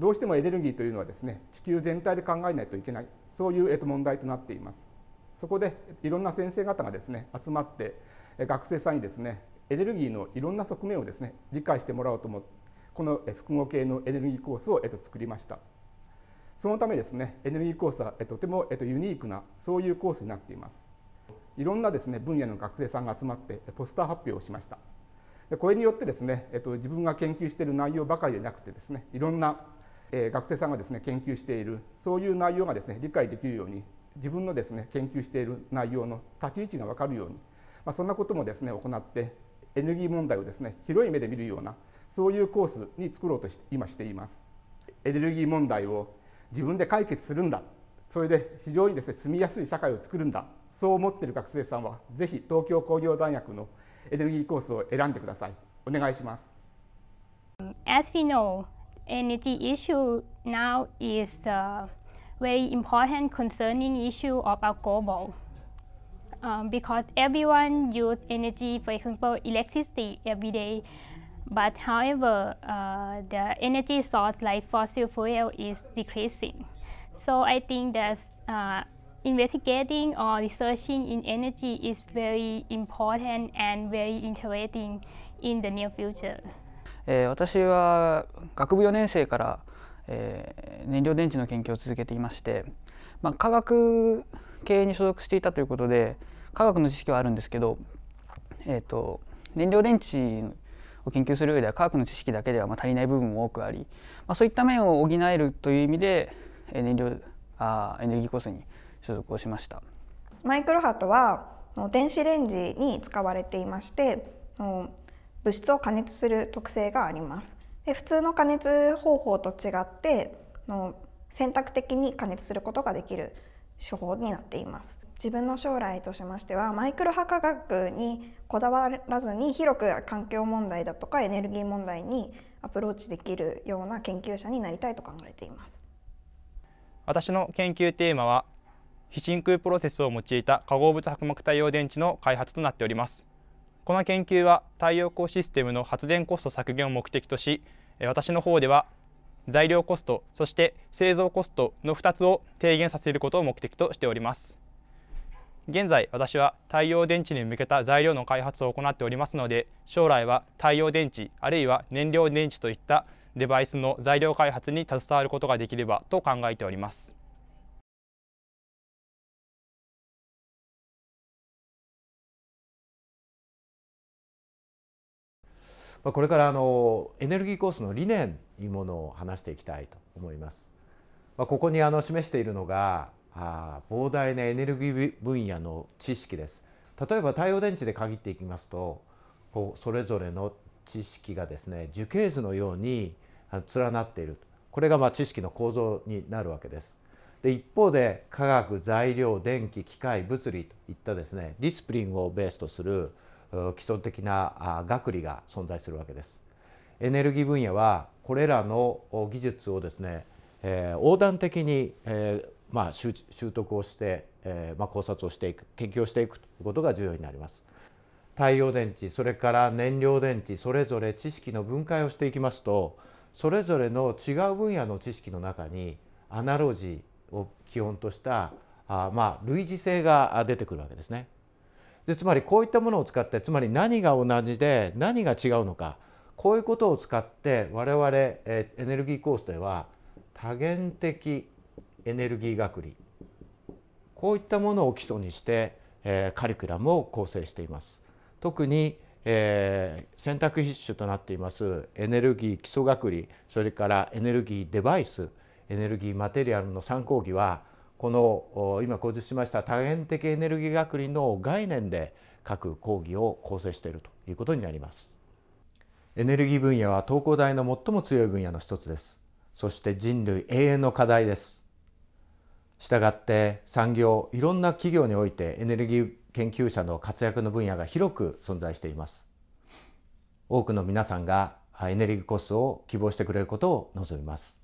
どうしてもエネルギーというのはですね地球全体で考えないといけないそういう、えっと、問題となっていますそこでいろんな先生方がですね集まって学生さんにですねエネルギーのいろんな側面をですね理解してもらおうと思ってこの複合系のエネルギーコースを、えっと、作りましたそのためですねエネルギーコースは、えと、ても、えっと、ユニークなそういうコースになっていますいろんなですね分野の学生さんが集まってポスター発表をしましたでこれによってですね、えっと、自分が研究している内容ばかりでなくてですねいろんなえ学生さんがですね研究しているそういう内容がですね理解できるように自分のですね研究している内容の立ち位置が分かるように、まあ、そんなこともですね行ってエネルギー問題をですね広い目で見るようなそういうコースに作ろうとして今しています。エネルギー問題を自分で解決するんだそれで非常にですね住みやすい社会を作るんだそう思っている学生さんはぜひ東京工業大学のエネルギーコースを選んでくださいお願いします。As we know, energy issue now is a uh, very important concerning issue about global. Um, because everyone use energy, for example, electricity every day. But however, uh, the energy source like fossil fuel is decreasing. So I think that uh, investigating or researching in energy is very important and very interesting in the near future. えー、私は学部4年生から、えー、燃料電池の研究を続けていまして、まあ、科学系に所属していたということで科学の知識はあるんですけど、えーと、燃料電池を研究する上では科学の知識だけではまあ足りない部分も多くあり、まあ、そういった面を補えるという意味で燃料あエネルギーコースに所属をしました。マイクロ波とは電子レンジに使われていまして物質を加熱する特性があります。で普通の加熱方法と違っての選択的に加熱することができる手法になっています。自分の将来としましてはマイクロ波博学にこだわらずに広く環境問題だとかエネルギー問題にアプローチできるような研究者になりたいと考えています私の研究テーマは非真空プロセスを用いた化合物薄膜太陽電池の開発となっておりますこの研究は太陽光システムの発電コスト削減を目的とし私の方では材料コストそして製造コストの2つを低減させることを目的としております現在私は太陽電池に向けた材料の開発を行っておりますので将来は太陽電池あるいは燃料電池といったデバイスの材料開発に携わることができればと考えておりますまあ、これからあのエネルギーコースの理念というものを話していきたいと思います。まあ、ここにあの示しているのがあ膨大なエネルギー分野の知識です。例えば太陽電池で限っていきますとこうそれぞれの知識がですね樹形図のように連なっているこれがまあ知識の構造になるわけです。で一方で化学材料電気機械物理といったですねディスプリンをベースとする基礎的な学理が存在するわけです。エネルギー分野はこれらの技術をですね、えー、横断的に、えーまあ、習得をして、えーまあ、考察をしていく研究をしていくということが重要になります。太陽電池それから燃料電池それぞれ知識の分解をしていきますとそれぞれの違う分野の知識の中にアナロジーを基本としたあまあ類似性が出てくるわけですね。でつまりこういったものを使ってつまり何が同じで何が違うのかこういうことを使って我々エネルギーコースでは多元的エネルギー学理こういったものを基礎にしてカリキュラムを構成しています。特にえ選択必修となっていますエネルギー基礎学理それからエネルギーデバイスエネルギーマテリアルの3講義はこの今講述しました多元的エネルギー学理の概念で各講義を構成しているということになりますエネルギー分野は東工大の最も強い分野の一つですそして人類永遠の課題ですしたがって産業いろんな企業においてエネルギー研究者の活躍の分野が広く存在しています多くの皆さんがエネルギーコスを希望してくれることを望みます